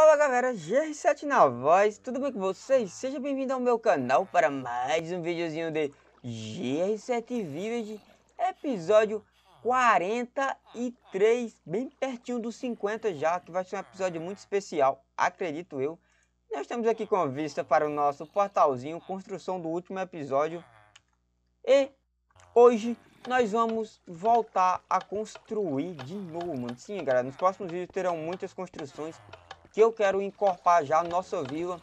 Fala galera, GR7 na voz, tudo bem com vocês? Seja bem-vindo ao meu canal para mais um videozinho de GR7 Village, episódio 43, bem pertinho dos 50 já, que vai ser um episódio muito especial, acredito eu. Nós estamos aqui com vista para o nosso portalzinho, construção do último episódio. E hoje nós vamos voltar a construir de novo, mano. Sim, galera, nos próximos vídeos terão muitas construções que eu quero encorpar já a nossa vila.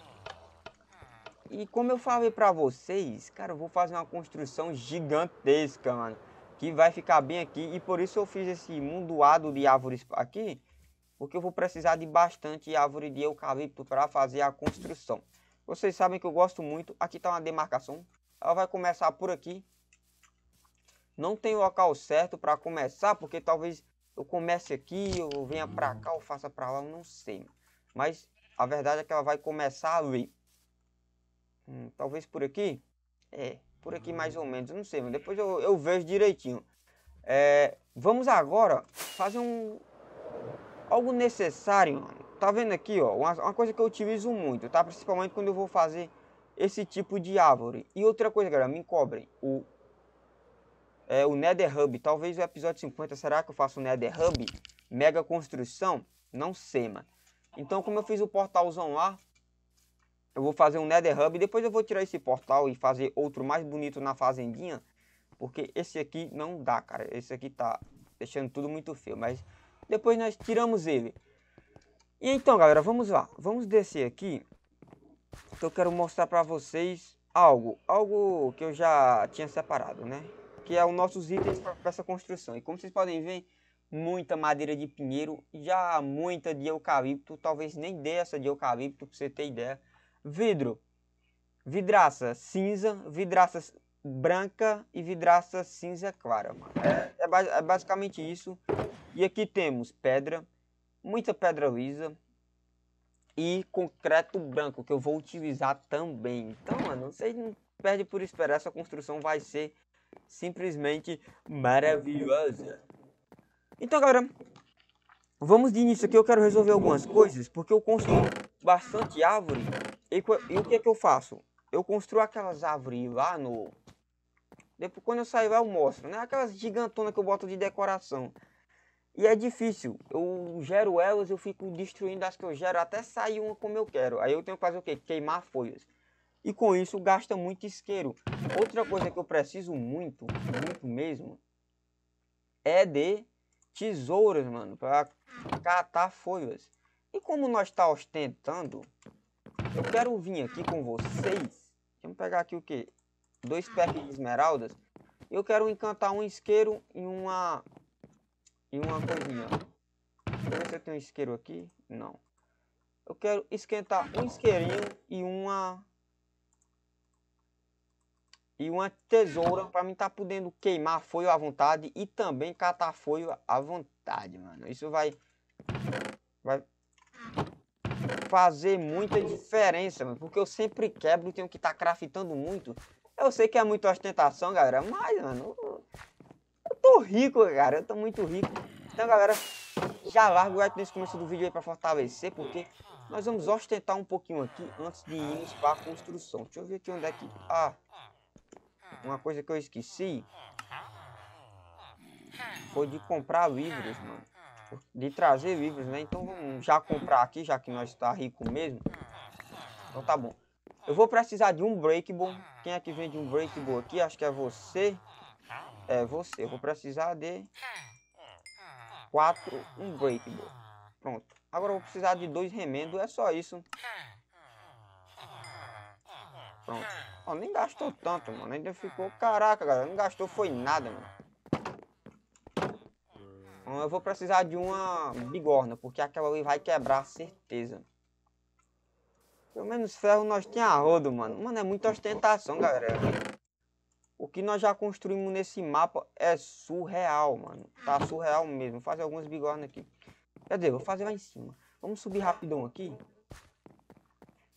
E como eu falei para vocês, cara, eu vou fazer uma construção gigantesca, mano, que vai ficar bem aqui. E por isso eu fiz esse mundoado de árvores aqui, porque eu vou precisar de bastante árvore de eucalipto para fazer a construção. Vocês sabem que eu gosto muito. Aqui está uma demarcação. Ela vai começar por aqui. Não tem local certo para começar, porque talvez eu comece aqui, eu venha para cá, eu faça para lá, eu não sei. Mas a verdade é que ela vai começar ali. Hum, talvez por aqui? É, por aqui mais hum. ou menos, não sei, mas depois eu, eu vejo direitinho. É, vamos agora fazer um algo necessário, mano. Tá vendo aqui, ó, uma, uma, coisa que eu utilizo muito, tá? Principalmente quando eu vou fazer esse tipo de árvore. E outra coisa, galera, me cobrem, o é, o Nether Hub, talvez o episódio 50, será que eu faço o Nether Hub? Mega construção? Não sei, mano. Então, como eu fiz o portalzão lá, eu vou fazer um Nether Hub. Depois eu vou tirar esse portal e fazer outro mais bonito na fazendinha. Porque esse aqui não dá, cara. Esse aqui tá deixando tudo muito feio. Mas depois nós tiramos ele. E então, galera, vamos lá. Vamos descer aqui. Que eu quero mostrar pra vocês algo. Algo que eu já tinha separado, né? Que é os nossos itens para pra essa construção. E como vocês podem ver, muita madeira de pinheiro, já muita de eucalipto, talvez nem dessa de eucalipto, para você ter ideia. Vidro, vidraça cinza, vidraça branca e vidraça cinza clara. É, é, é basicamente isso. E aqui temos pedra, muita pedra lisa e concreto branco, que eu vou utilizar também. Então, mano, se não por esperar, essa construção vai ser simplesmente maravilhosa. Então, galera, vamos de início aqui. Eu quero resolver algumas coisas, porque eu construo bastante árvore. E, e o que é que eu faço? Eu construo aquelas árvores lá no... Depois, quando eu sair lá, eu mostro, né? Aquelas gigantonas que eu boto de decoração. E é difícil. Eu gero elas, eu fico destruindo as que eu gero até sair uma como eu quero. Aí eu tenho que fazer o quê? Queimar folhas. E com isso gasta muito isqueiro. Outra coisa que eu preciso muito, muito mesmo, é de tesouras, mano, pra catar folhas. E como nós tá ostentando, eu quero vir aqui com vocês. Vamos pegar aqui o quê? Dois packs de esmeraldas. Eu quero encantar um isqueiro e uma... E uma coisinha. Deixa eu ver se eu tenho um isqueiro aqui. Não. Eu quero esquentar um isqueirinho e uma e uma tesoura para mim estar tá podendo queimar foio à vontade e também catar foio à vontade, mano. Isso vai vai fazer muita diferença, mano, porque eu sempre quebro e tenho que estar tá craftando muito. Eu sei que é muita ostentação, galera, mas, mano, eu tô rico, cara, eu tô muito rico. Então, galera, já largo o like nesse começo do vídeo aí para fortalecer, porque nós vamos ostentar um pouquinho aqui antes de irmos para a construção. Deixa eu ver aqui onde é que... Ah, uma coisa que eu esqueci foi de comprar livros, mano. De trazer livros, né? Então vamos já comprar aqui, já que nós tá rico mesmo. Então tá bom. Eu vou precisar de um breakbone. Quem é que vende um breakbone aqui? Acho que é você. É você. Eu vou precisar de quatro um breakbone. Pronto. Agora eu vou precisar de dois remendos. É só isso. Pronto. Ó, nem gastou tanto, mano. Ainda ficou. Caraca, galera. Não gastou foi nada, mano. Ó, eu vou precisar de uma bigorna, porque aquela ali vai quebrar, certeza. Pelo menos ferro nós tinha rodo, mano. Mano, é muita ostentação, galera. O que nós já construímos nesse mapa é surreal, mano. Tá surreal mesmo. Vou fazer algumas bigornas aqui. Quer dizer, vou fazer lá em cima. Vamos subir rapidão aqui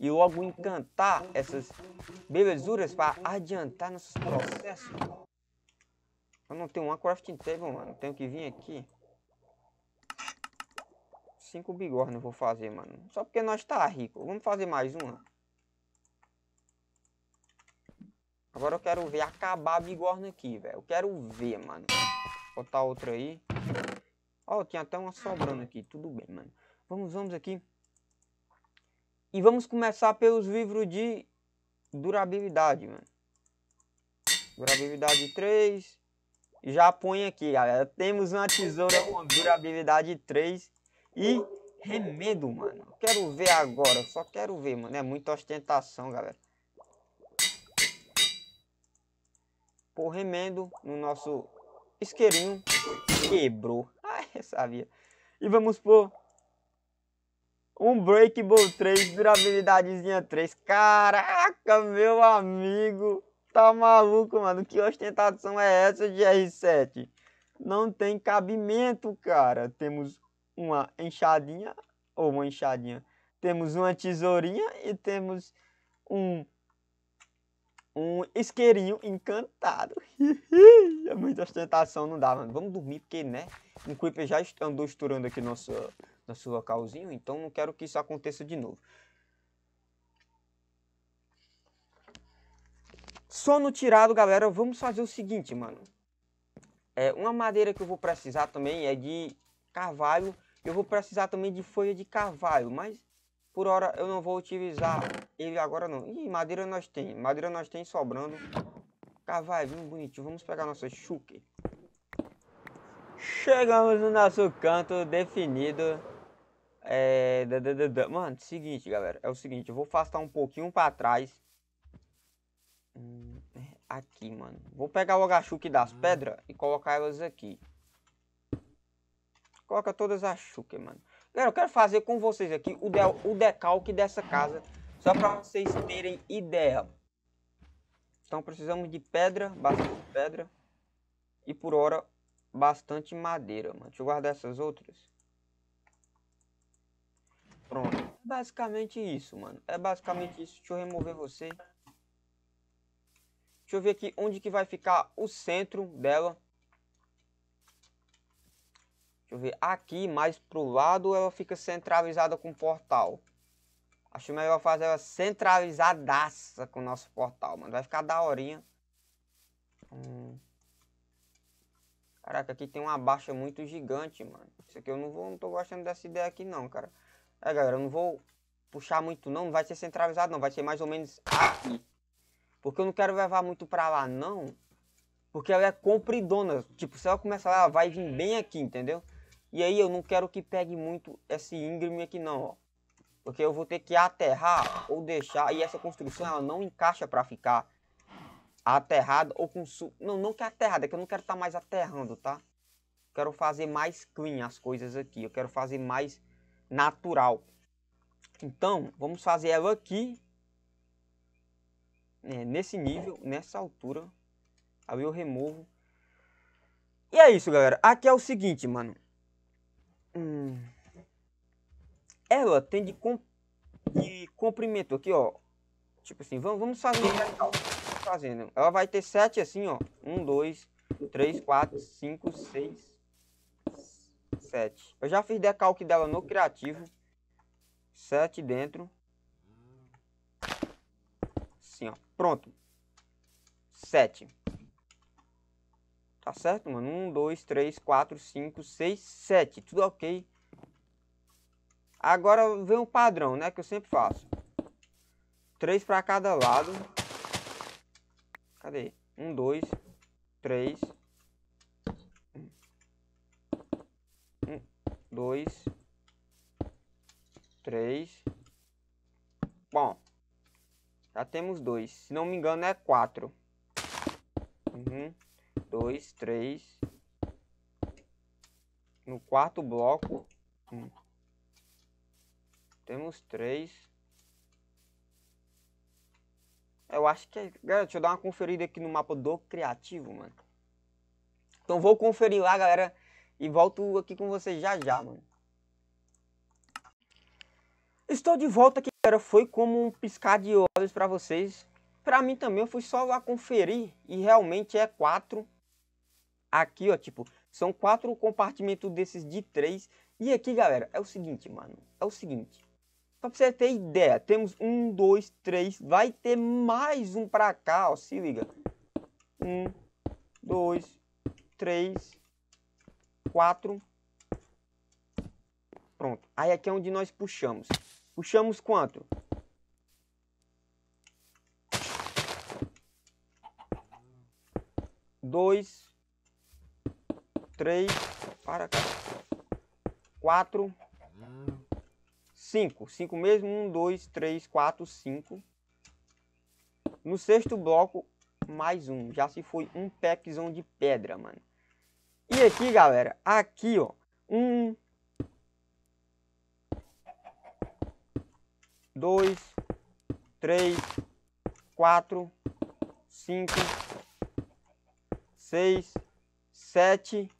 e logo encantar essas belezuras para adiantar nossos processos. Eu não tenho uma crafting table, mano. Tenho que vir aqui. Cinco bigorna vou fazer, mano. Só porque nós tá rico. Vamos fazer mais uma. Agora eu quero ver acabar a bigorna aqui, velho. Eu quero ver, mano. Vou botar outra aí. Ó, oh, tinha até uma sobrando aqui. Tudo bem, mano. Vamos, vamos aqui. E vamos começar pelos livros de durabilidade, mano. Durabilidade 3. Já põe aqui, galera. Temos uma tesoura com durabilidade 3 e remendo, mano. Quero ver agora, só quero ver, mano. É muita ostentação, galera. Por remendo no nosso isqueirinho. Quebrou. Ah, eu sabia. E vamos por um Breakable 3, durabilidadezinha 3. Caraca, meu amigo. Tá maluco, mano. Que ostentação é essa de R7? Não tem cabimento, cara. Temos uma enxadinha, ou uma enxadinha. Temos uma tesourinha e temos um um isqueirinho encantado. é muita ostentação, não dá, mano. Vamos dormir, porque, né? Creeper já andou estourando aqui nossa seu localzinho, então não quero que isso aconteça de novo. Só no tirado, galera, vamos fazer o seguinte, mano. É, uma madeira que eu vou precisar também é de carvalho. Eu vou precisar também de folha de carvalho, mas por hora eu não vou utilizar ele agora não. Ih, madeira nós tem. Madeira nós tem sobrando. Carvalho, bonitinho. Vamos pegar nossa chuque. Chegamos no nosso canto definido é... Mano, seguinte, galera. É o seguinte, eu vou afastar um pouquinho pra trás. Hum, aqui, mano. Vou pegar o agachuque das hum. pedras e colocar elas aqui. Coloca todas as chuques, mano. Galera, eu quero fazer com vocês aqui o, de o decalque dessa casa. Só pra vocês terem ideia. Então precisamos de pedra, bastante pedra. E por hora, bastante madeira, mano. Deixa eu guardar essas outras. Pronto. É basicamente isso, mano. É basicamente isso. Deixa eu remover você. Deixa eu ver aqui onde que vai ficar o centro dela. Deixa eu ver aqui, mais pro lado, ela fica centralizada com o portal. Acho melhor fazer ela centralizadaça com o nosso portal, mano. Vai ficar daorinha. Hum. Caraca, aqui tem uma baixa muito gigante, mano. Isso aqui eu não vou, não tô gostando dessa ideia aqui não, cara. É, galera, eu não vou puxar muito não, não vai ser centralizado não, vai ser mais ou menos aqui. Porque eu não quero levar muito pra lá não, porque ela é compridona. Tipo, se ela começar lá, ela vai vir bem aqui, entendeu? E aí eu não quero que pegue muito esse íngreme aqui não, ó. Porque eu vou ter que aterrar ou deixar, e essa construção ela não encaixa pra ficar aterrada ou com... Su... Não, não que é aterrada, é que eu não quero estar tá mais aterrando, tá? Quero fazer mais clean as coisas aqui, eu quero fazer mais natural. Então, vamos fazer ela aqui, né, nesse nível, nessa altura. Aí eu removo. E é isso, galera. Aqui é o seguinte, mano. Hum. Ela tem de, de comprimento aqui, ó. Tipo assim, vamos, vamos fazer fazendo. Né? Ela vai ter sete assim, ó. Um, dois, três, quatro, cinco, seis, 7. Eu já fiz decalque dela no criativo. 7 dentro. Assim, ó. Pronto. 7. Tá certo, mano? 1, 2, 3, 4, 5, 6, 7. Tudo ok. Agora vem o padrão, né? Que eu sempre faço. 3 para cada lado. Cadê? 1, 2, 3, dois, três. Bom, já temos dois. Se não me engano, é quatro. Um, uhum. Dois, três. No quarto bloco, temos três. Eu acho que é... Galera, deixa eu dar uma conferida aqui no mapa do criativo, mano. Então vou conferir lá, galera e volto aqui com vocês já já, mano. Estou de volta aqui, galera. Foi como um piscar de olhos para vocês. Para mim também, eu fui só lá conferir e realmente é quatro. Aqui, ó, tipo, são quatro compartimentos desses de três. E aqui, galera, é o seguinte, mano. É o seguinte. Pra você ter ideia, temos um, dois, três. Vai ter mais um pra cá, ó. Se liga. Um, dois, três, 4. Pronto. Aí aqui é onde nós puxamos. Puxamos quanto? Dois, três, para cá, quatro, cinco, cinco mesmo, um, dois, três, quatro, cinco. No sexto bloco, mais um, já se foi um packzão de pedra, mano. E aqui, galera, aqui, ó, um, dois, três, quatro, cinco, seis, sete,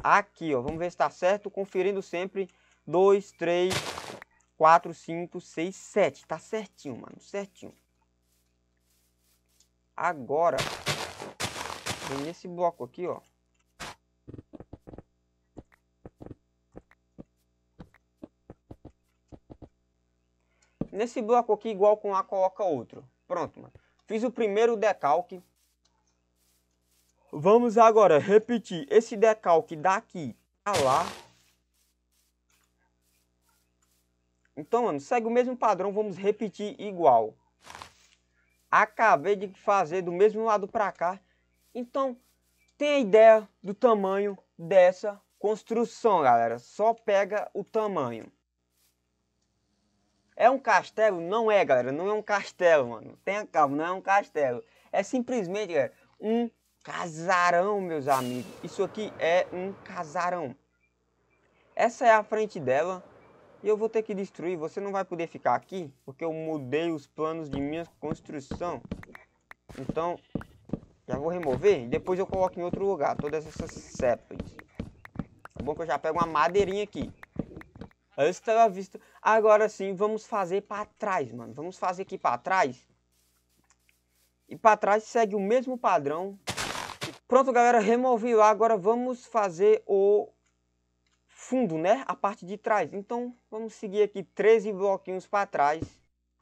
aqui, ó, vamos ver se está certo, conferindo sempre, dois, três, quatro, cinco, seis, sete, tá certinho, mano, certinho. Agora, vem nesse bloco aqui, ó, nesse bloco aqui, igual com A, coloca outro. Pronto, mano. Fiz o primeiro decalque. Vamos agora repetir esse decalque daqui a lá. Então, mano, segue o mesmo padrão, vamos repetir igual. Acabei de fazer do mesmo lado para cá. Então, tem a ideia do tamanho dessa construção, galera. Só pega o tamanho. É um castelo? Não é, galera. Não é um castelo, mano. Tenha calma, não é um castelo. É simplesmente, galera, um casarão, meus amigos. Isso aqui é um casarão. Essa é a frente dela. E eu vou ter que destruir. Você não vai poder ficar aqui. Porque eu mudei os planos de minha construção. Então, já vou remover. E depois eu coloco em outro lugar. Todas essas septas. É tá bom que eu já pego uma madeirinha aqui. Antes é estava visto. Agora sim, vamos fazer para trás, mano. Vamos fazer aqui para trás. E para trás segue o mesmo padrão. Pronto, galera, removi lá. Agora vamos fazer o fundo, né? A parte de trás. Então, vamos seguir aqui 13 bloquinhos para trás.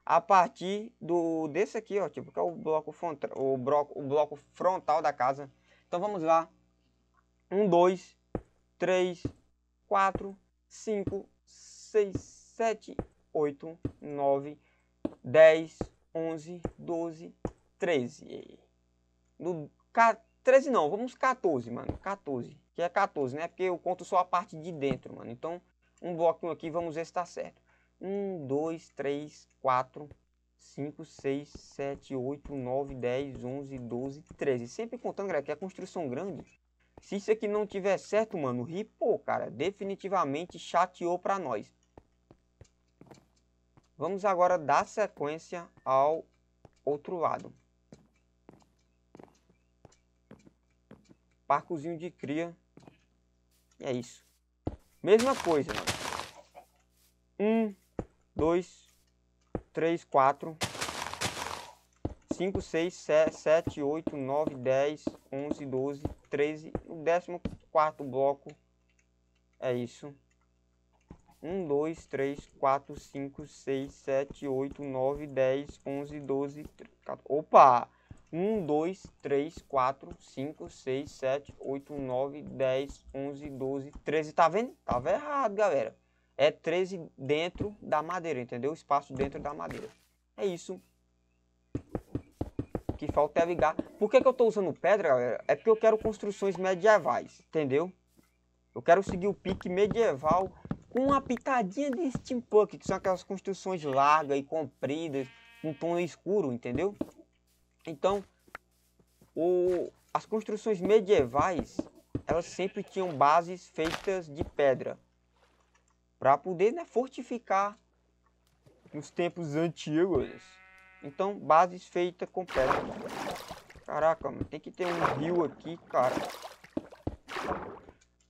A partir do desse aqui, ó, tipo, que é o bloco, o bloco, o bloco frontal da casa. Então, vamos lá. 1, 2, 3, 4, 5, 6, 7, 8, 9, 10, 11, 12, 13. No 13 não, vamos 14, mano. 14. Que é 14, né? Porque eu conto só a parte de dentro, mano. Então, um bloquinho aqui, vamos ver se tá certo. 1, 2, 3, 4, 5, 6, 7, 8, 9, 10, 11, 12, 13. Sempre contando, galera, que é construção grande. Se isso aqui não tiver certo, mano, ripou, cara. Definitivamente chateou pra nós. Vamos agora dar sequência ao outro lado. Parcozinho de cria. E é isso. Mesma coisa. Um, dois, três, quatro, cinco, seis, sete, oito, nove, dez, onze, doze, treze. O décimo quarto bloco é isso. 1, 2, 3, 4, 5, 6, 7, 8, 9, 10, 11, 12, 13, 14. Opa! 1, 2, 3, 4, 5, 6, 7, 8, 9, 10, 11, 12, 13. Tá vendo? Tava errado, galera. É 13 dentro da madeira, entendeu? Espaço dentro da madeira. É isso. O que falta é ligar. Por que, que eu tô usando pedra, galera? É porque eu quero construções medievais, entendeu? Eu quero seguir o pique medieval uma pitadinha de steampunk, que são aquelas construções largas e compridas, com tom escuro, entendeu? Então, o, as construções medievais, elas sempre tinham bases feitas de pedra, para poder né, fortificar nos tempos antigos. Então, bases feitas com pedra. Caraca, mano, tem que ter um rio aqui, cara.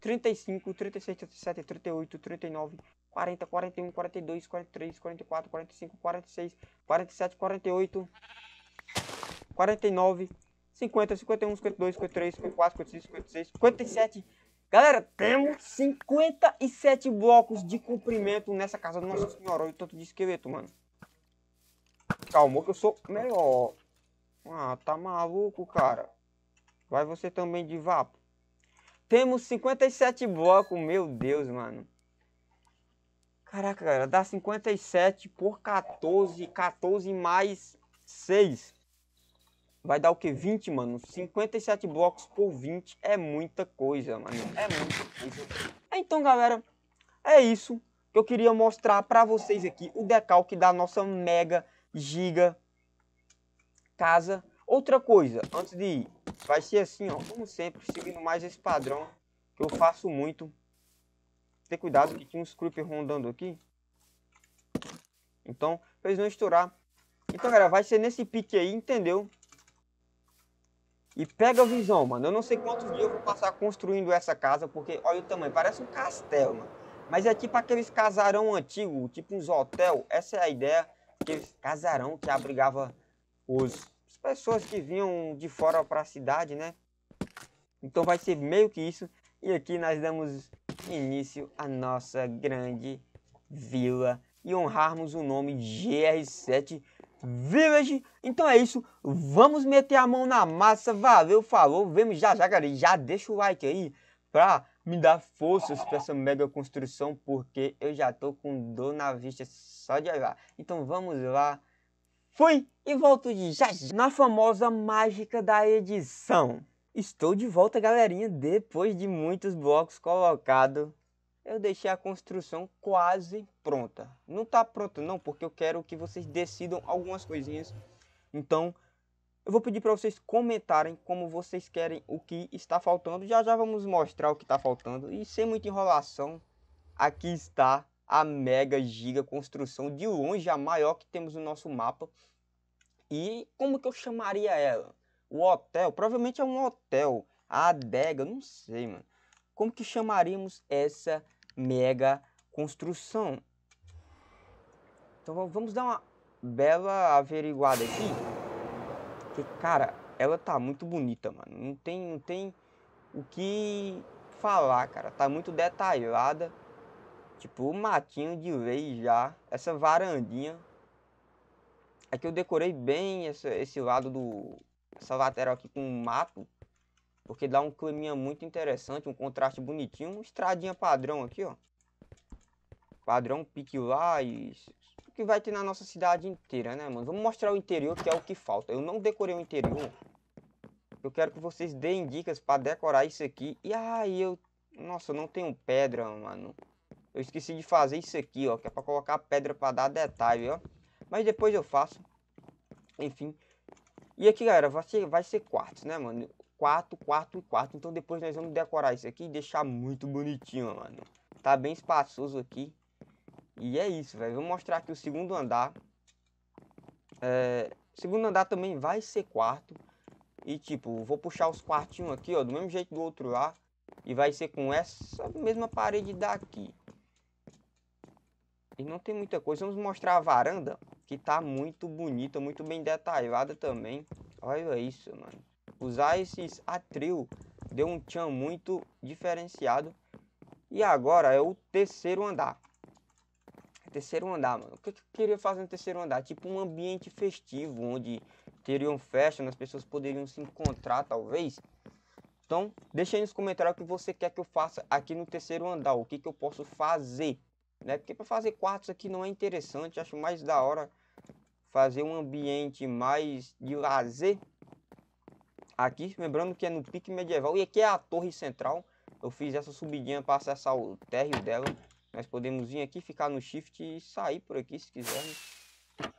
35, 36, 37, 38, 39, 40, 41, 42, 43, 44, 45, 46, 47, 48, 49, 50, 51, 52, 53, 54, 55, 56, 57. Galera, temos 57 blocos de comprimento nessa casa do Nossa Senhora. Olha o tanto de esqueleto, mano. Calma, que eu sou melhor. Ah, tá maluco, cara. Vai você também de vapo. Temos 57 blocos, meu Deus, mano. Caraca, galera, dá 57 por 14, 14 mais 6. Vai dar o que? 20, mano. 57 blocos por 20 é muita coisa, mano. É muita coisa. Então, galera, é isso que eu queria mostrar pra vocês aqui. O decalque da nossa mega, giga casa. Outra coisa, antes de ir, Vai ser assim, ó, como sempre, seguindo mais esse padrão que eu faço muito. Ter cuidado que tinha uns creeper rondando aqui. Então, pra eles não estourar. Então, galera, vai ser nesse pique aí, entendeu? E pega a visão, mano. Eu não sei quantos dias eu vou passar construindo essa casa, porque olha o tamanho, parece um castelo, mano. Mas é tipo aqueles casarão antigo, tipo uns hotel. Essa é a ideia, aqueles casarão que abrigava os pessoas que vinham de fora para a cidade, né? Então vai ser meio que isso. E aqui nós damos início à nossa grande vila e honrarmos o nome GR7 Village. Então é isso, vamos meter a mão na massa. Valeu, falou, vemos já já, galera. Já deixa o like aí pra me dar forças para essa mega construção, porque eu já tô com dor na vista só de olhar. Então vamos lá Fui e volto de já na famosa mágica da edição. Estou de volta, galerinha, depois de muitos blocos colocados. Eu deixei a construção quase pronta. Não está pronto não, porque eu quero que vocês decidam algumas coisinhas. Então, eu vou pedir para vocês comentarem como vocês querem o que está faltando. Já já vamos mostrar o que está faltando. E sem muita enrolação, aqui está a mega giga construção de longe a maior que temos no nosso mapa. E como que eu chamaria ela? O hotel, provavelmente é um hotel, a adega, não sei, mano. Como que chamaríamos essa mega construção? Então vamos dar uma bela averiguada aqui. que cara, ela tá muito bonita, mano. Não tem, não tem o que falar, cara. Tá muito detalhada. Tipo, o matinho de vez já, essa varandinha. É que eu decorei bem essa, esse lado do. Essa lateral aqui com o mato. Porque dá um climinha muito interessante, um contraste bonitinho. Uma estradinha padrão aqui, ó. Padrão pique lá e. O que vai ter na nossa cidade inteira, né, mano? Vamos mostrar o interior, que é o que falta. Eu não decorei o interior. Eu quero que vocês deem dicas para decorar isso aqui. E aí eu... Nossa, eu não tenho pedra, mano. Eu esqueci de fazer isso aqui, ó. Que é pra colocar a pedra pra dar detalhe, ó. Mas depois eu faço. Enfim. E aqui, galera, vai ser, vai ser quartos, né, mano? Quarto, quarto e quarto. Então depois nós vamos decorar isso aqui e deixar muito bonitinho, mano. Tá bem espaçoso aqui. E é isso, velho. Vou mostrar aqui o segundo andar. É... Segundo andar também vai ser quarto. E tipo, vou puxar os quartinhos aqui, ó. Do mesmo jeito do outro lá. E vai ser com essa mesma parede daqui. E não tem muita coisa. Vamos mostrar a varanda, que tá muito bonita, muito bem detalhada também. Olha isso, mano. Usar esses atril deu um tchan muito diferenciado. E agora é o terceiro andar. Terceiro andar, mano. O que eu queria fazer no terceiro andar? Tipo um ambiente festivo, onde teriam festa, onde as pessoas poderiam se encontrar, talvez. Então, deixa aí nos comentários o que você quer que eu faça aqui no terceiro andar. O que, que eu posso fazer né? Porque para fazer quartos aqui não é interessante, acho mais da hora fazer um ambiente mais de lazer aqui, lembrando que é no pique medieval e aqui é a torre central. Eu fiz essa subidinha para acessar o térreo dela. Nós podemos vir aqui, ficar no shift e sair por aqui se quisermos. Né?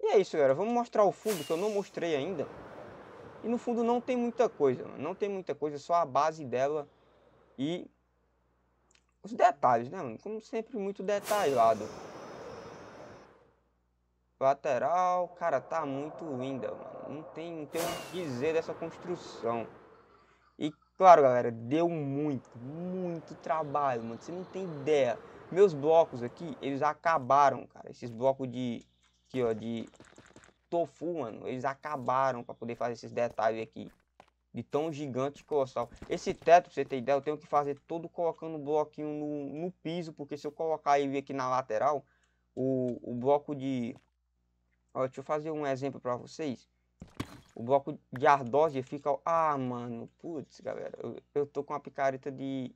E é isso, galera. Vamos mostrar o fundo que eu não mostrei ainda. E no fundo não tem muita coisa, não tem muita coisa, só a base dela e os detalhes, né, mano? Como sempre, muito detalhado. Lateral, cara, tá muito linda, mano. Não tem, não tem o que dizer dessa construção. E, claro, galera, deu muito, muito trabalho, mano. Você não tem ideia. Meus blocos aqui, eles acabaram, cara. Esses blocos de, aqui, ó, de tofu, mano. Eles acabaram pra poder fazer esses detalhes aqui. De tão gigante e colossal. Esse teto, pra você ter ideia, eu tenho que fazer todo colocando o bloquinho no, no piso, porque se eu colocar ele aqui na lateral, o, o bloco de... Ó, deixa eu fazer um exemplo para vocês. O bloco de ardósia fica... Ah, mano, putz, galera. Eu, eu tô com uma picareta de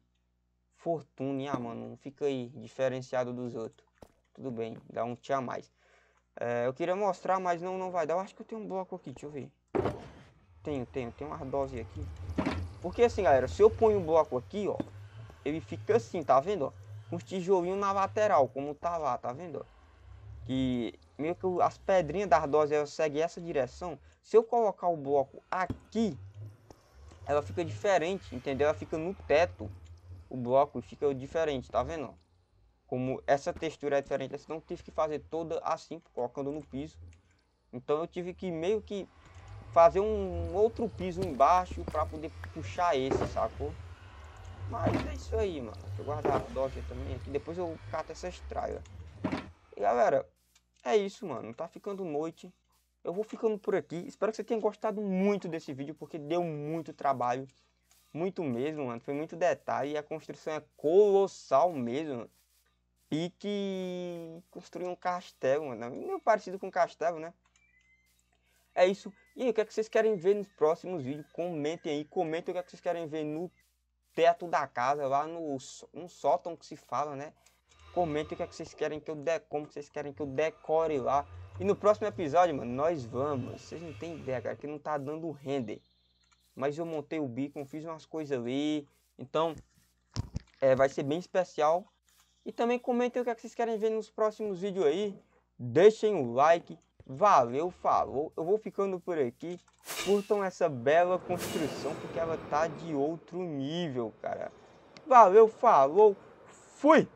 fortuna, ah, mano. Fica aí, diferenciado dos outros. Tudo bem, dá um tchau a mais. É, eu queria mostrar, mas não, não vai dar. Eu acho que eu tenho um bloco aqui, deixa eu ver. Tenho, tenho, tenho umas doses aqui. Porque assim, galera, se eu ponho o bloco aqui, ó, ele fica assim, tá vendo, ó? Com os tijolinhos na lateral, como tá lá, tá vendo, ó? Que meio que as pedrinhas das doses, elas seguem essa direção. Se eu colocar o bloco aqui, ela fica diferente, entendeu? Ela fica no teto, o bloco fica diferente, tá vendo, ó? como essa textura é diferente, assim, então tive que fazer toda assim, colocando no piso. Então eu tive que meio que fazer um outro piso embaixo para poder puxar esse, sacou? Mas é isso aí, mano. Deixa eu guardar a dodge também aqui. Depois eu cato essa traias. E galera, é isso, mano. Tá ficando noite. Eu vou ficando por aqui. Espero que você tenha gostado muito desse vídeo, porque deu muito trabalho. Muito mesmo, mano. Foi muito detalhe. E a construção é colossal mesmo. Pique construir um castelo, mano. Meio parecido com um castelo, né? É isso. E aí, o que, é que vocês querem ver nos próximos vídeos? Comentem aí, comentem o que, é que vocês querem ver no teto da casa, lá no um sótão que se fala, né? Comentem o que, é que vocês querem que eu que vocês querem que eu decore lá. E no próximo episódio, mano, nós vamos. Vocês não tem ideia, cara, que não tá dando render. Mas eu montei o beacon, fiz umas coisas ali. Então, é, vai ser bem especial. E também comentem o que, é que vocês querem ver nos próximos vídeos aí. Deixem o like, Valeu, falou. Eu vou ficando por aqui. Curtam essa bela construção porque ela tá de outro nível, cara. Valeu, falou. Fui!